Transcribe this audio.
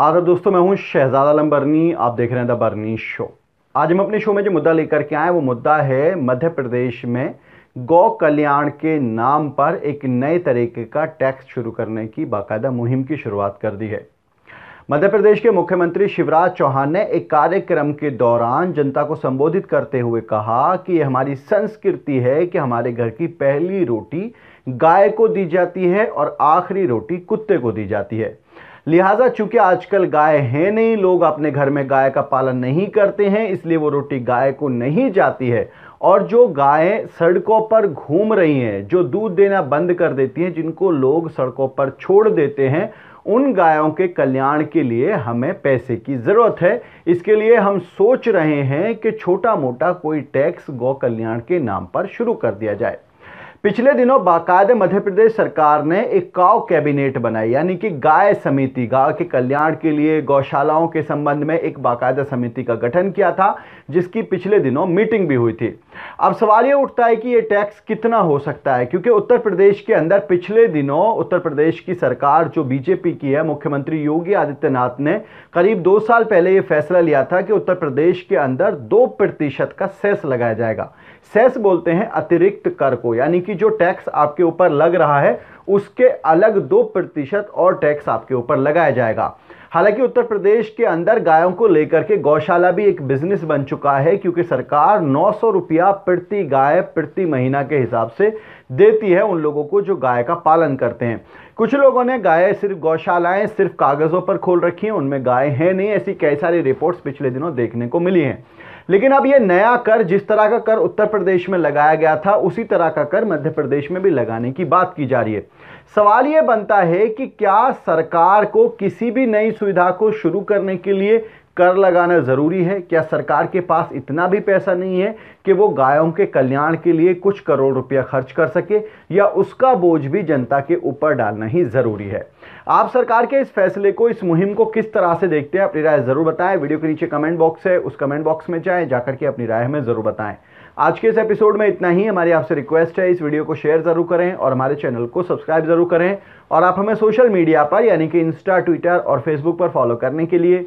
आदर दोस्तों मैं हूं शहजाद आलम बर्नी आप देख रहे हैं द बर्नी शो आज हम अपने शो में जो मुद्दा लेकर के आए वो मुद्दा है मध्य प्रदेश में गौ कल्याण के नाम पर एक नए तरीके का टैक्स शुरू करने की बाकायदा मुहिम की शुरुआत कर दी है मध्य प्रदेश के मुख्यमंत्री शिवराज चौहान ने एक कार्यक्रम के दौरान जनता को संबोधित करते हुए कहा कि ये हमारी संस्कृति है कि हमारे घर की पहली रोटी गाय को दी जाती है और आखिरी रोटी कुत्ते को दी जाती है लिहाजा चूंकि आजकल गाय है नहीं लोग अपने घर में गाय का पालन नहीं करते हैं इसलिए वो रोटी गाय को नहीं जाती है और जो गायें सड़कों पर घूम रही हैं जो दूध देना बंद कर देती हैं जिनको लोग सड़कों पर छोड़ देते हैं उन गायों के कल्याण के लिए हमें पैसे की ज़रूरत है इसके लिए हम सोच रहे हैं कि छोटा मोटा कोई टैक्स गौ कल्याण के नाम पर शुरू कर दिया जाए पिछले दिनों बाकायदे मध्य प्रदेश सरकार ने एक काव कैबिनेट बनाई यानी कि गाय समिति गाय के कल्याण के लिए गौशालाओं के संबंध में एक बाकायदा समिति का गठन किया था जिसकी पिछले दिनों मीटिंग भी हुई थी अब सवाल ये उठता है कि ये टैक्स कितना हो सकता है क्योंकि उत्तर प्रदेश के अंदर पिछले दिनों उत्तर प्रदेश की सरकार जो बीजेपी की है मुख्यमंत्री योगी आदित्यनाथ ने करीब दो साल पहले ये फैसला लिया था कि उत्तर प्रदेश के अंदर दो प्रतिशत का सेस लगाया जाएगा सेस बोलते हैं अतिरिक्त कर को यानी कि जो टैक्स आपके ऊपर लग रहा है उसके अलग दो प्रतिशत और टैक्स आपके ऊपर लगाया जाएगा हालांकि उत्तर प्रदेश के अंदर गायों को लेकर के गौशाला भी एक बिजनेस बन चुका है क्योंकि सरकार नौ सौ रुपया प्रति गाय प्रति महीना के हिसाब से देती है उन लोगों को जो गाय का पालन करते हैं कुछ लोगों ने गाय सिर्फ गौशालाएं सिर्फ कागज़ों पर खोल रखी हैं उनमें गाय है नहीं ऐसी कई सारी रिपोर्ट्स पिछले दिनों देखने को मिली हैं लेकिन अब ये नया कर जिस तरह का कर उत्तर प्रदेश में लगाया गया था उसी तरह का कर मध्य प्रदेश में भी लगाने की बात की जा रही है सवाल ये बनता है कि क्या सरकार को किसी भी नई सुविधा को शुरू करने के लिए कर लगाना ज़रूरी है क्या सरकार के पास इतना भी पैसा नहीं है कि वो गायों के कल्याण के लिए कुछ करोड़ रुपया खर्च कर सके या उसका बोझ भी जनता के ऊपर डालना ही ज़रूरी है आप सरकार के इस फैसले को इस मुहिम को किस तरह से देखते हैं अपनी राय ज़रूर बताएं वीडियो के नीचे कमेंट बॉक्स है उस कमेंट बॉक्स में जाएँ जाकर के अपनी राय हमें ज़रूर बताएँ आज के इस एपिसोड में इतना ही हमारी आपसे रिक्वेस्ट है इस वीडियो को शेयर ज़रूर करें और हमारे चैनल को सब्सक्राइब ज़रूर करें और आप हमें सोशल मीडिया पर यानी कि इंस्टा ट्विटर और फेसबुक पर फॉलो करने के लिए